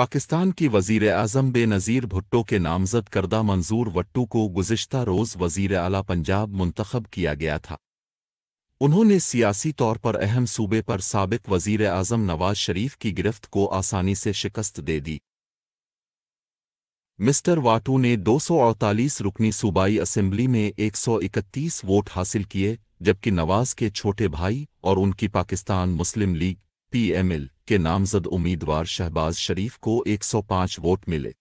पाकिस्तान की वजीर अजम बेनज़ीर भुट्टो के नामजद करदा मंजूर वट्टू को गुजशत रोज़ वजीर अला पंजाब मुंतखब किया गया था उन्होंने सियासी तौर पर अहम सूबे पर सबक वजीर अजम नवाज शरीफ की गिरफ्त को आसानी से शिकस्त दे दी मिस्टर वाटू ने दो रुकनी सूबाई असम्बली में 131 वोट हासिल किए जबकि नवाज के छोटे भाई और उनकी पाकिस्तान मुस्लिम लीग पीएमएल के नामजद उम्मीदवार शहबाज शरीफ को 105 वोट मिले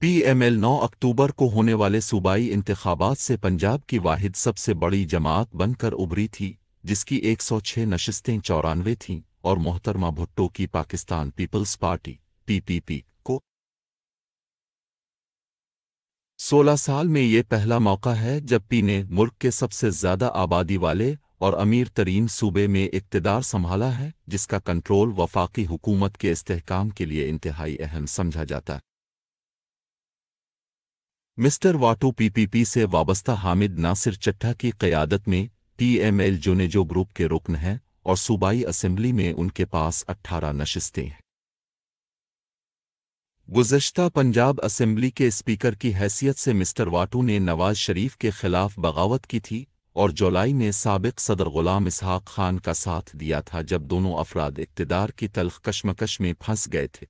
पीएमएल 9 अक्टूबर को होने वाले सूबाई इंतबात से पंजाब की वाहिद सबसे बड़ी जमात बनकर उभरी थी जिसकी 106 नशस्तें चौरानवे थीं और मोहतरमा भुट्टो की पाकिस्तान पीपल्स पार्टी पीपीपी को 16 साल में ये पहला मौका है जब पी ने मुल्क के सबसे ज्यादा आबादी वाले और अमीर तरीन सूबे में इकतदार संभाला है जिसका कंट्रोल वफाकी हुकूमत के इस्तेकाम के लिए इंतहाई अहम समझा जाता है मिस्टर वाटू पीपीपी से वाबस्ता हामिद नासिर चट्ठा की क्यादत में टीएमएल जोनेजो ग्रुप के रुकन हैं और सूबाई असम्बली में उनके पास 18 नशस्तें हैं गुजशत पंजाब असम्बली के स्पीकर की हैसियत से मिस्टर वाटू ने नवाज शरीफ के खिलाफ बगावत की थी और जुलाई में सबक सदर गुलाम इसहाक खान का साथ दिया था जब दोनों अफराद इकतदार की तलख कशमकश में फंस गए थे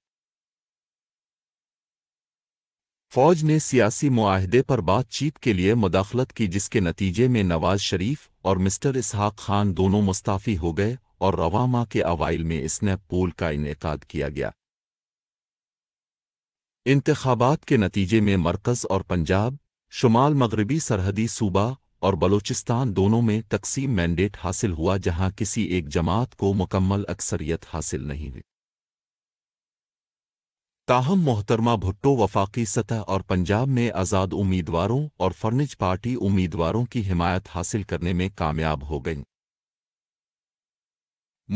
फौज ने सियासी माहदे पर बातचीत के लिए मुदाखलत की जिसके नतीजे में नवाज शरीफ और मिस्टर इसहाक खान दोनों मुस्ताफ़ी हो गए और रवामा के अवाइल में स्नैप पोल का इनका किया गया इंतबात के नतीजे में मरकज़ और पंजाब शुमाल मगरबी सरहदी सूबा और बलूचिस्तान दोनों में तकसीम मैंडेट हासिल हुआ जहां किसी एक जमात को मुकम्मल अक्सरियत हासिल नहीं हुई ताहम मोहतरमा भुट्टो वफाकी सतह और पंजाब में आज़ाद उम्मीदवारों और फर्निज पार्टी उम्मीदवारों की हिमायत हासिल करने में कामयाब हो गईं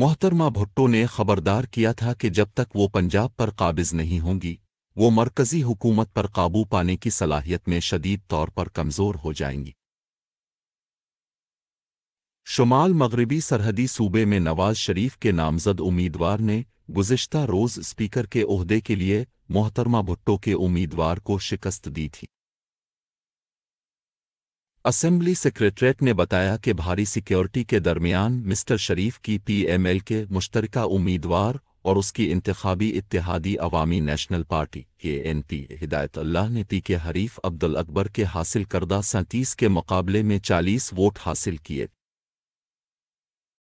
मोहतरमा भुट्टो ने खबरदार किया था कि जब तक वो पंजाब पर काबिज नहीं होंगी वो मरकजी हुकूमत पर काबू पाने की सलाहियत में शदीद तौर पर कमज़ोर हो जाएंगी शुमाल मगरबी सरहदी सूबे में नवाज शरीफ के नामजद उम्मीदवार ने गुजशत रोज़ स्पीकर के अहदे के लिए मोहतरमा भुट्टो के उम्मीदवार को शिकस्त दी थी असेंबली सेक्रेटरीट ने बताया कि भारी सिक्योरिटी के दरमियान मिस्टर शरीफ की पीएमएल के मुश्तरका उम्मीदवार और उसकी इंतबी इतिहादी अवामी नेशनल पार्टी के एन पी हिदायत अल्लाह ने पी के हरीफ अब्दुल अकबर के हासिल करदा सैंतीस के मुकाबले में चालीस वोट हासिल किए